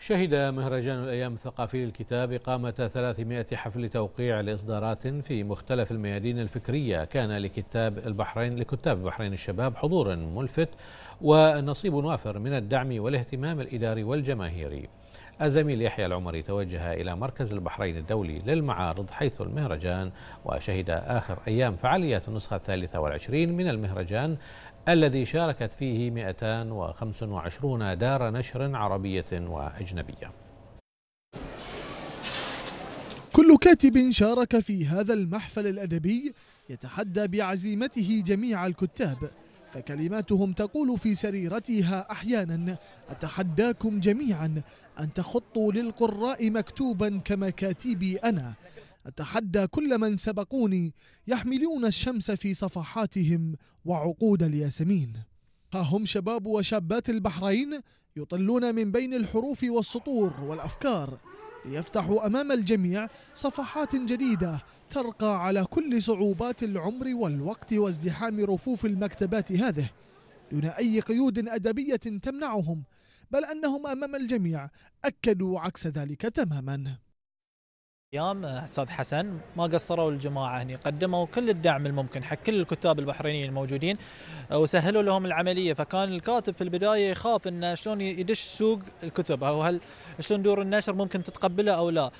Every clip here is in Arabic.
شهد مهرجان الأيام الثقافي للكتاب إقامة 300 حفل توقيع لإصدارات في مختلف الميادين الفكرية كان لكتاب البحرين لكتاب البحرين الشباب حضور ملفت ونصيب وافر من الدعم والاهتمام الإداري والجماهيري الزميل يحيى العمري توجه إلى مركز البحرين الدولي للمعارض حيث المهرجان وشهد آخر أيام فعاليات النسخة الثالثة والعشرين من المهرجان الذي شاركت فيه 225 دار نشر عربية وأجنبية كل كاتب شارك في هذا المحفل الأدبي يتحدى بعزيمته جميع الكتاب فكلماتهم تقول في سريرتها احيانا اتحداكم جميعا ان تخطوا للقراء مكتوبا كمكاتبي انا اتحدى كل من سبقوني يحملون الشمس في صفحاتهم وعقود الياسمين ها هم شباب وشابات البحرين يطلون من بين الحروف والسطور والافكار ليفتح أمام الجميع صفحات جديدة ترقى على كل صعوبات العمر والوقت وازدحام رفوف المكتبات هذه دون أي قيود أدبية تمنعهم بل أنهم أمام الجميع أكدوا عكس ذلك تماماً ايام آه، استاذ حسن ما قصروا الجماعه هني قدموا كل الدعم الممكن حق كل الكتاب البحرينيين الموجودين آه، وسهلوا لهم العمليه فكان الكاتب في البدايه يخاف انه شلون يدش سوق الكتب او هل شلون دور النشر ممكن تتقبله او لا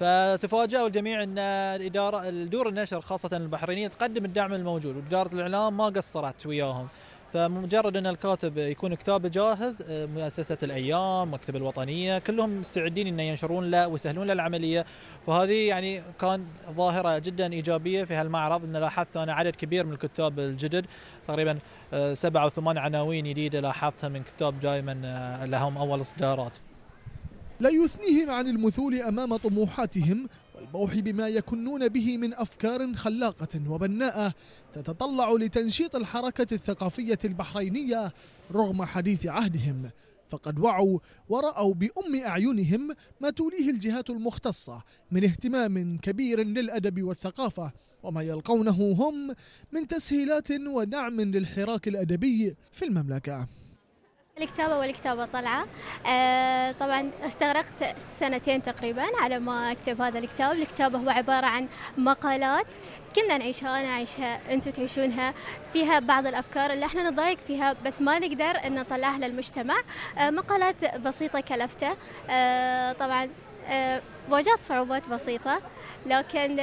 فتفاجئوا الجميع ان الاداره دور النشر خاصه البحرينيه تقدم الدعم الموجود واداره الاعلام ما قصرت وياهم فمجرد ان الكاتب يكون كتابه جاهز آه، مؤسسه الايام مكتبه الوطنيه كلهم مستعدين ان ينشرون له ويسهلون له العمليه فهذه يعني كان ظاهره جدا ايجابيه في هالمعرض ان لاحظت انا عدد كبير من الكتاب الجدد تقريبا آه، سبع او ثمان عناوين جديده لاحظتها من كتاب دائما آه، لهم اول اصدارات لا يثنيهم عن المثول امام طموحاتهم الموحي بما يكنون به من أفكار خلاقة وبناءة تتطلع لتنشيط الحركة الثقافية البحرينية رغم حديث عهدهم فقد وعوا ورأوا بأم أعينهم ما توليه الجهات المختصة من اهتمام كبير للأدب والثقافة وما يلقونه هم من تسهيلات ودعم للحراك الأدبي في المملكة الكتابة والكتابة طلعة آه، طبعا استغرقت سنتين تقريبا على ما أكتب هذا الكتاب الكتابة هو عبارة عن مقالات كلنا نعيشها أنا أعيشها أنتم تعيشونها فيها بعض الأفكار اللي احنا نضايق فيها بس ما نقدر أن نطلعها للمجتمع آه، مقالات بسيطة كلفتة آه، طبعا واجهت صعوبات بسيطة لكن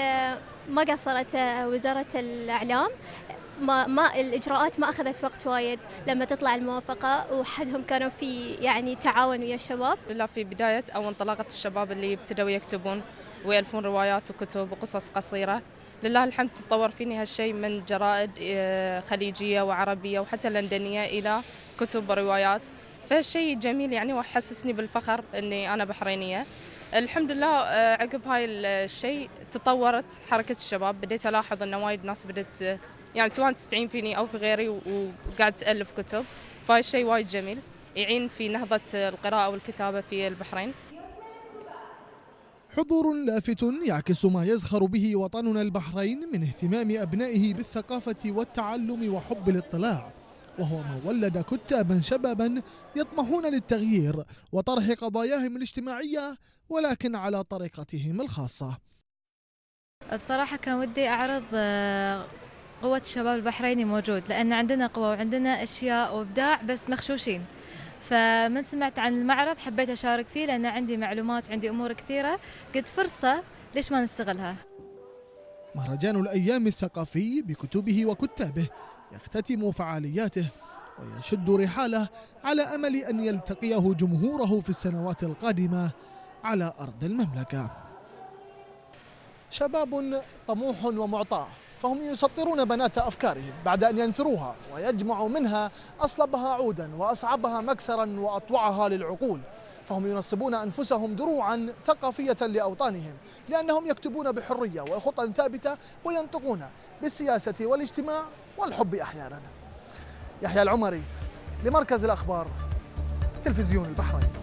ما قصرت وزارة الإعلام ما ما الاجراءات ما اخذت وقت وايد لما تطلع الموافقه وحدهم كانوا في يعني تعاون ويا الشباب. لا في بدايه او انطلاقه الشباب اللي ابتدوا يكتبون ويالفون روايات وكتب وقصص قصيره لله الحمد تطور فيني هالشيء من جرائد آه، خليجيه وعربيه وحتى لندنيه الى كتب وروايات فهالشيء جميل يعني وحسسني بالفخر اني انا بحرينيه الحمد لله آه، عقب هاي الشيء تطورت حركه الشباب بديت الاحظ ان وايد ناس بدت يعني سواء تستعين فيني او في غيري وقاعد تالف كتب فهالشيء وايد جميل يعين في نهضه القراءه والكتابه في البحرين حضور لافت يعكس ما يزخر به وطننا البحرين من اهتمام ابنائه بالثقافه والتعلم وحب الاطلاع وهو ما ولد كتابا شبابا يطمحون للتغيير وطرح قضاياهم الاجتماعيه ولكن على طريقتهم الخاصه. بصراحه كان ودي اعرض آه، قوة الشباب البحريني موجود لأن عندنا قوة وعندنا أشياء وإبداع بس مخشوشين فمن سمعت عن المعرض حبيت أشارك فيه لأن عندي معلومات عندي أمور كثيرة قد فرصة ليش ما نستغلها مهرجان الأيام الثقافي بكتبه وكتابه يختتم فعالياته ويشد رحاله على أمل أن يلتقيه جمهوره في السنوات القادمة على أرض المملكة شباب طموح ومعطاء فهم يسطرون بنات أفكارهم بعد أن ينثروها ويجمعوا منها أصلبها عودا وأصعبها مكسرا وأطوعها للعقول فهم ينصبون أنفسهم دروعا ثقافية لأوطانهم لأنهم يكتبون بحرية وخطى ثابتة وينطقون بالسياسة والاجتماع والحب أحيانا يحيى العمري لمركز الأخبار تلفزيون البحرين